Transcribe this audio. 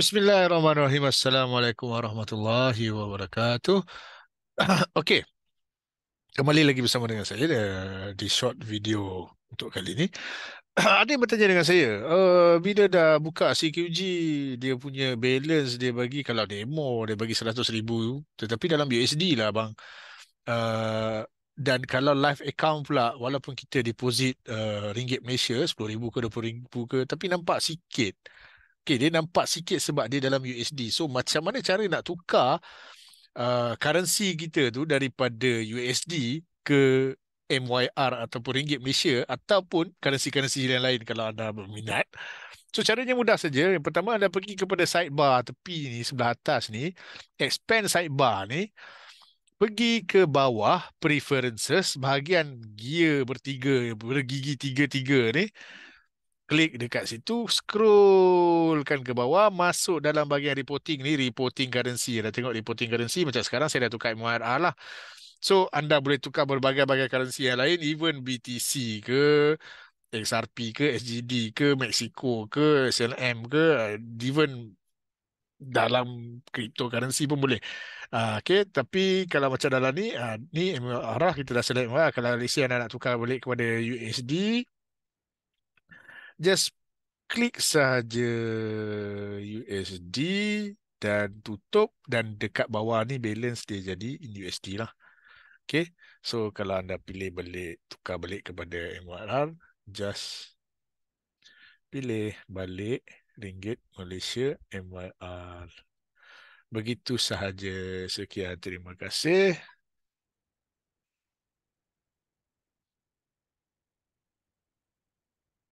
Bismillahirrahmanirrahim. Assalamualaikum warahmatullahi wabarakatuh. Okey. Kembali lagi bersama dengan saya eh, di short video untuk kali ini. Ada yang bertanya dengan saya, uh, bila dah buka CQG, dia punya balance dia bagi, kalau demo dia bagi RM100,000, tetapi dalam USD lah bang. Uh, dan kalau live account pula, walaupun kita deposit uh, ringgit Malaysia, RM10,000 ke RM20,000 ke, tapi nampak sikit. Okay, dia nampak sikit sebab dia dalam USD. So macam mana cara nak tukar uh, currency kita tu daripada USD ke MYR ataupun ringgit Malaysia ataupun currency-currency yang lain kalau anda berminat. So caranya mudah saja. Yang pertama anda pergi kepada sidebar tepi ni sebelah atas ni, expand sidebar ni. Pergi ke bawah preferences bahagian gear bertiga bergigi tiga-tiga ni klik dekat situ, scroll kan ke bawah, masuk dalam bahagian reporting ni, reporting currency. Dah tengok reporting currency, macam sekarang saya dah tukar MYR lah. So, anda boleh tukar berbagai-bagai currency yang lain, even BTC ke, XRP ke, SGD ke, Mexico ke, SLM ke, uh, even dalam cryptocurrency pun boleh. Uh, okay, tapi kalau macam dalam ni, uh, ni arah kita dah selesai. kalau Malaysia nak tukar balik kepada USD, just klik saja USD dan tutup dan dekat bawah ni balance dia jadi in USD lah. Okay. So kalau anda pilih balik, tukar balik kepada MYR, just pilih balik ringgit Malaysia MYR. Begitu sahaja. Sekian terima kasih.